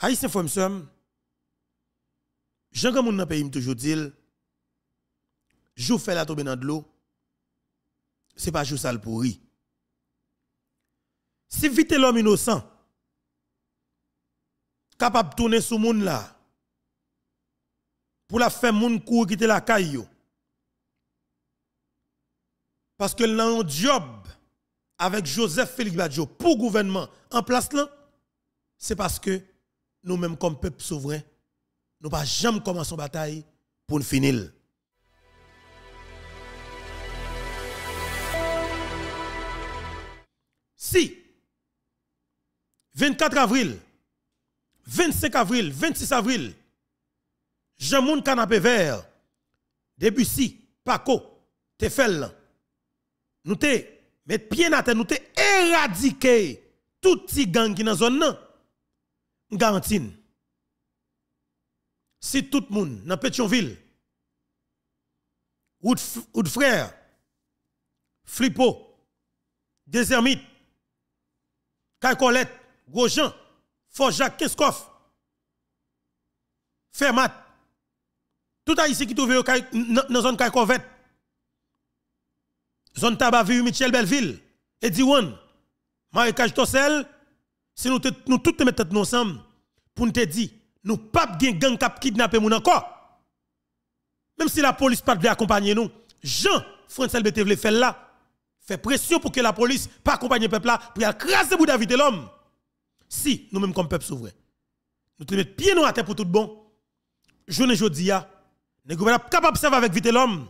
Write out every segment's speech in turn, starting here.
Haïtien J'en jean comme dans le pays, toujours dit, je fais la tombe dans de l'eau, c'est pas sal sale pourri. Si vite l'homme innocent, capable de tourner ce monde là, pour la faire moun kou qui la caillou. parce que l'on un job avec Joseph Félix Badjo pour gouvernement en place là, c'est parce que nous-mêmes comme peuple souverain, nous pas jamais commencer la bataille pour nous finir. Si 24 avril, 25 avril, 26 avril, un Canapé Vert, Debussy, Paco, Tefel, nous te mettre pied à terre, nous te éradiquer tout petit gang qui dans la zone. Garantine. Si tout le monde dans Pétionville, ou de frère, Flippo, des Hermites, Colette, Grosjean, Forjac, Keskoff, Fermat, tout ici qui trouve dans la zone Kaïkovette, zone vu Michel Belleville, Ediwan, Marie Tossel, si nous, nous mettons tête ensemble pour nous dire, nous pas pouvons gang cap kidnapper mon encore. Même si la police pas nous accompagner nous, Jean François nous veut faire là, fait pression pour que la police pas accompagne pas peuple là pour écraser bout David l'homme. Si nous même comme peuple souverain, nous te mettre pied nous à terre pour tout bon. Je ne jodi a, nous pas capables de servir avec vite l'homme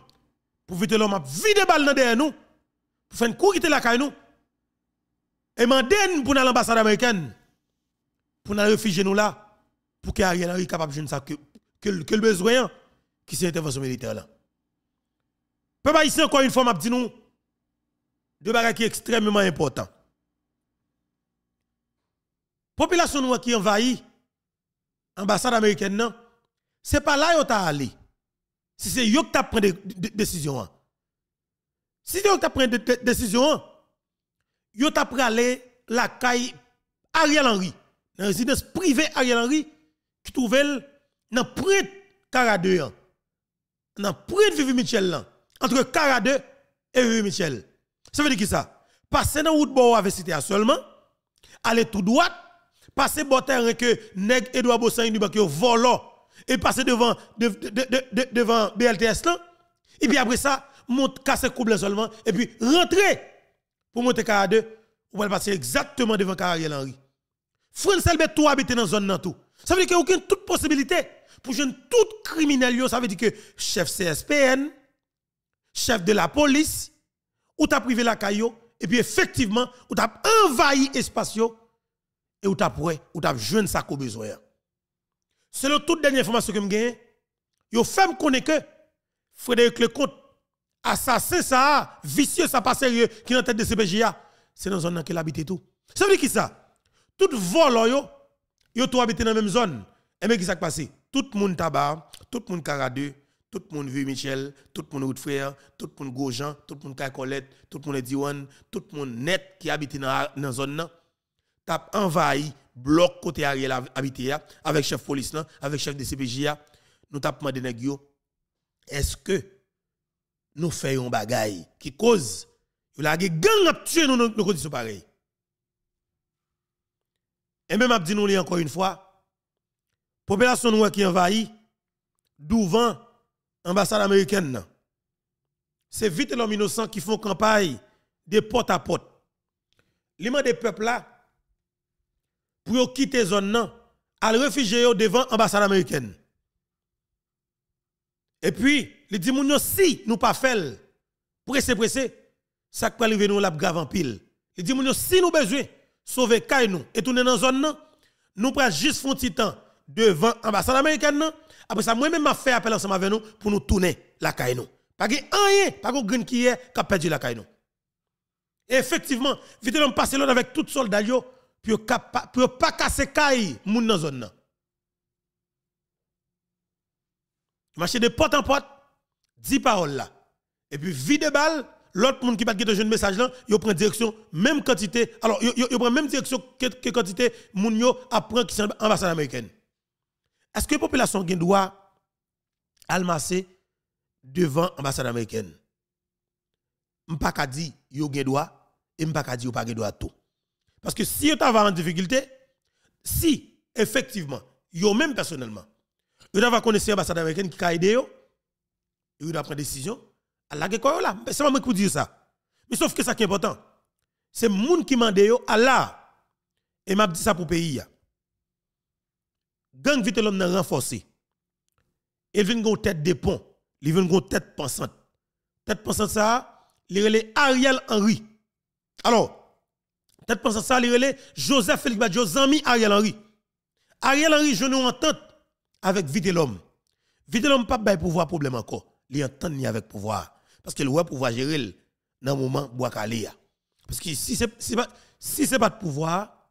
pour vite l'homme a des balle dans derrière nous pour faire une la caille nous et donné pour l'ambassade américaine, pour nous réfugier nous là, pour que Ariel Henry capable de ça que, que, le besoin qui c'est l'intervention militaire là. pas ici encore une fois, m'a dit nous, deux bagages qui sont extrêmement importants. Population noire qui envahit l'ambassade américaine, non, n'est pas là où tu allé. Si c'est eux qui t'a pris des décisions. Hein. Si c'est eux qui t'a pris des décisions, hein yo t'a pralé la caille Ariel Henry, dans résidence privée Ariel Henry qui trouvait dans près de Cara 2 dans près de Vivi Michel là, entre Kara 2 et Vivi Michel. Ça veut dire qui ça Passer dans route avec cité seulement, aller tout droit, passer botter terrain que Neg Edouard Bossin du est volant et passer devant devant BLTS là. Et puis après ça, monte casser couple seulement et puis rentrer pour monter K2, ou va passer exactement devant Ariel Henry. France tout habite dans la zone tout. Ça veut dire qu'il n'y a aucune toute possibilité pour jeune tout criminel ça veut dire que chef CSPN, chef de la police ou t'as privé la caillou et puis effectivement ou t'as envahi l'espace, et ou t'as prêt ou t'a jeune ça qu'au besoin. Selon toute dernière information que j'ai, yo vous me connaître que Frédéric Lecomte assassin ça, vicieux ça pas sérieux qui est en tête de CPJA, c'est dans la zone qui habite tout. Ça veut dire qui ça Tout vol yo, yo tout habite dans la même zone. Et mais qui s'est passé Tout le monde tabac, tout le monde caradeux, tout le monde vu Michel, tout le monde route frère, tout le monde Gojan, tout le monde Kakolette, tout le monde Diwan, tout le monde net qui habite dans la zone t'a envahi bloc côté Ariel habité avec chef police avec chef de CPJA. nous de demandé est-ce que nous faisons un bagay qui cause il gang a tuer nous dans conditions pareilles. Et même abdi nous encore une fois population nous qui envahit devant ambassade américaine. C'est vite l'homme innocent qui font campagne de porte à porte. Les des peuples là pour quitter zone nom à réfugier devant ambassade américaine. Et puis, il dit si nous pas faire, pressé, pressé, ça peut arriver nous la grave en pile. Il dit si nous besoin sauver kay nous et tourner dans zone nous prenons juste un petit temps devant l'ambassade américaine Après ça, moi-même m'a fait appel ensemble avec nous pour nous tourner la kay nous. Pas rien, pas de qui est qui a perdu la kay nous. effectivement, vite l'on passe l'autre avec tout soldat yo, pour pas casser kay moun dans zone marcher de porte en porte, 10 paroles là. Et puis, vide de balle, l'autre monde qui pas de jeune message là, il prend direction, même quantité. Alors, il prend même direction que, la quantité, moun yo apprend sont ambassade américaine. Est-ce que la population a doit almasser devant l'ambassade américaine? pas qu'a dit, yo a droit et m'pa pas pas yo pas droit tout. Parce que si vous avez en difficulté, si effectivement, yo même personnellement vous avez connaissé l'ambassade américaine qui a aidé. Vous avez pris décision. À la quoi là C'est moi qui vous dis ça. Mais sauf que ça qui est important. C'est le monde qui m'a dit Allah. Et m'a dit ça pour le pays. Gang vite l'homme renforcé. Il vient une tête de pont. Il vient une tête pensante. Tête pensante ça, il Ariel Henry. Alors, tête pensante ça, il Joseph Félix Badjo, ami Ariel Henry. Ariel Henry, je nous entends avec vite l'homme. Vite l'homme pas de pouvoir problème encore. Il entend ni avec pouvoir parce que le pouvoir gérer dans moment bois calé. Parce que si c'est si pas si c'est pas de pouvoir,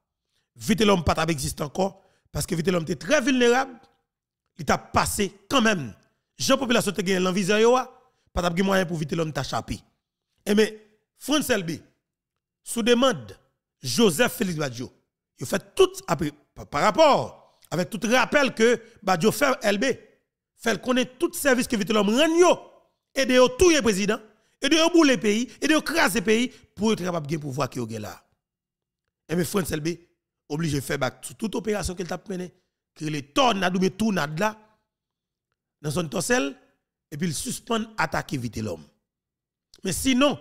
vite l'homme pas existe encore parce que vite l'homme était très vulnérable. Il t'a passé quand même. Jean population te gagne l'envie pas t'a moyen pour vite l'homme t'échapper. Et eh mais France LB sous demande Joseph Félix Badjo, il fait tout par rapport avec tout rappel que Badio LB, fait connaître tout service que vite l'homme rend et de tout le président, et de boule le pays, et de craser le pays pour être capable de pouvoir qui est là. Et eh mes France LB, obligé de faire bah, toute opération qu'il a menée, que les tonnes, tout de là, dans son torsel, et puis il suspend attaquer vite l'homme. Mais sinon,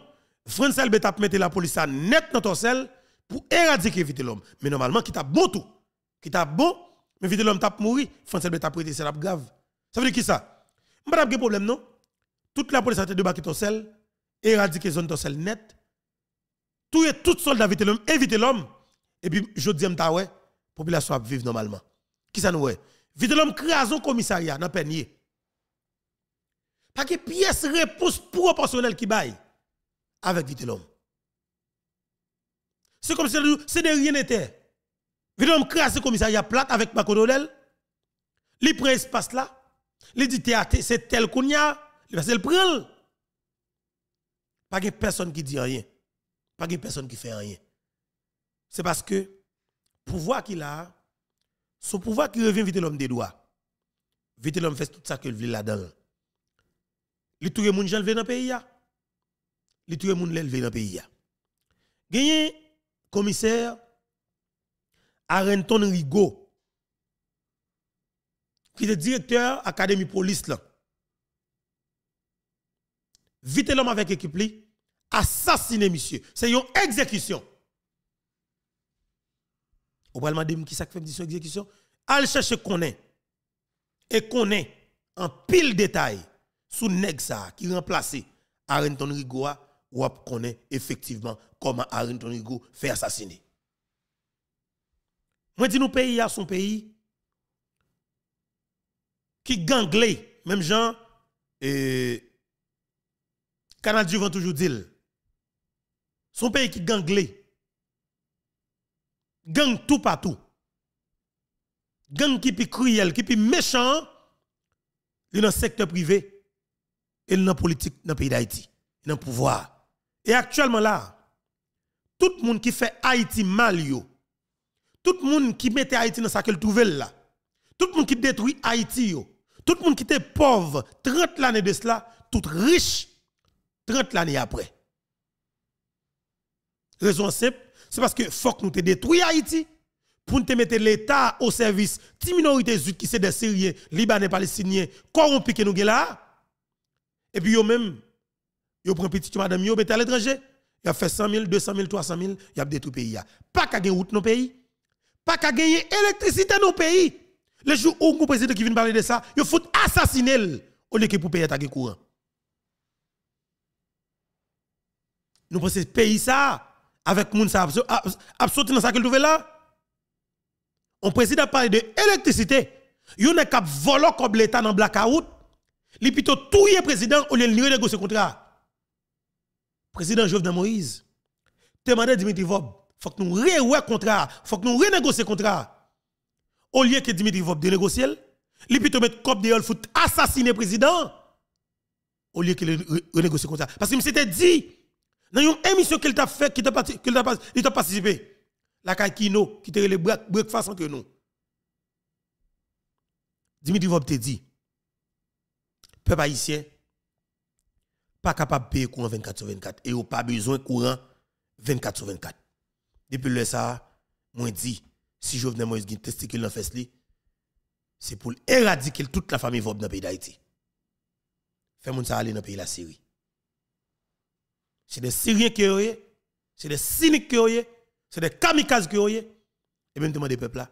France LB t'a la police à net dans son sel pour éradiquer vite l'homme. Mais normalement, qui t'a bon tout, qui t'a bon, mais vite l'homme tape mourir, François Blé tape prêté, c'est grave. Ça veut dire qui ça Je pas de problème, non Toute la police a été débarquée sel, éradiqué zone sel net. Tout est tout soldat vite l'homme, évite l'homme. Et puis, je dis, la population va vivre normalement. Qui ça nous est Vite l'homme crason commissariat dans Peigné. parce que pièce réponse proportionnelle qui baille avec vite l'homme. C'est comme si c'est de rien n'était. Vite y commissariat plate avec ma colonel. Li prend espace là. il dit c'est tel qu'on y a. Il va se le prendre. Pas de personne qui dit rien. Pas de personne qui fait rien. C'est parce que le pouvoir qu'il a, son pouvoir qui revient vite l'homme des doigts. Vite l'homme fait tout ça qu'il veut là-dedans. Li tout le monde j'enlevé dans le pays. Li tout le monde l'élevé dans le pays. Gagné commissaire Arenton Rigo, qui est directeur Académie Police. Là. Vite l'homme avec équipe, li, assassiné monsieur. C'est une exécution. Au pas qui ça fait une exécution, allez chercher qu'on est. Et qu'on en pile détail sous ça qui remplace Arenton Rigaud, ou qu'on effectivement comment Arenton Rigo fait assassiner. Moi, dis nous, pays à son pays qui ganglé, même Jean et Canal du toujours dire, Son pays qui ganglé. Gang tout partout. Gang qui est cruel, qui est méchant, dans le secteur privé, et dans e la politique dans pays d'Haïti, dans le pouvoir. Et actuellement là, tout le monde qui fait Haïti mal, tout le monde qui mettait Haïti dans sa qu'elle trouvait là, tout le monde qui détruit Haïti, tout le monde qui était pauvre 30 l'année de cela, tout riche 30 l'année après. Raison simple, c'est parce que faut que nous te détruit Haïti pour nous mettre l'État au service des minorités qui sont des Syriens, Libanais, Palestiniens, corrompus que nous là. Et puis, eux-mêmes, ils un petit madame, ils mettez à l'étranger. vous faites fait 100 000, 200 000, 300 000, vous ont détruit le pays. Pas qu'à route dans le pays pas qu'à gagner électricité dans le pays. Le jour où le président qui vient parler de ça, il faut assassiner au lieu que pour payer ta courant. Nous pensons pays ça, avec qui a absolument dans ça que trouve là. On président parle de électricité. Il est a volé comme l'État dans blackout. Li plutôt tout le président au lieu de négocier contrat. Président Jovenel Moïse. Demandez Dimitri Vob faut que nous le contrat, faut que nous renégocions contrat. Au lieu que Dimitri Vop de négocier, lui plutôt mettre cop de foot assassiner président au lieu qu'il renégocie contrat. Parce que c'était dit dans une émission qu'il t'a fait, qu'il t'a t'a participé. La kino qui t'a le breakfast entre nous. Dimitri Vop te dit peuple haïtien pas capable de payer courant 24 sur 24 et n'a pas besoin de courant 24 sur 24. Depuis le ça, moi dit, si je moi a un testicule dans fesse c'est pour éradiquer toute la famille Vob dans le pays d'Haïti. Fait moun ça aller dans le pays de la Syrie. C'est des Syriens qui ont c'est des cyniques qui ont c'est des kamikazes qui ont et même des peuples là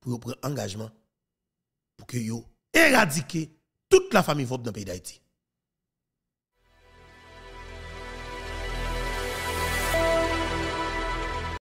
pour prendre engagement pour que yo éradiquer toute la famille Vob dans le pays d'Haïti.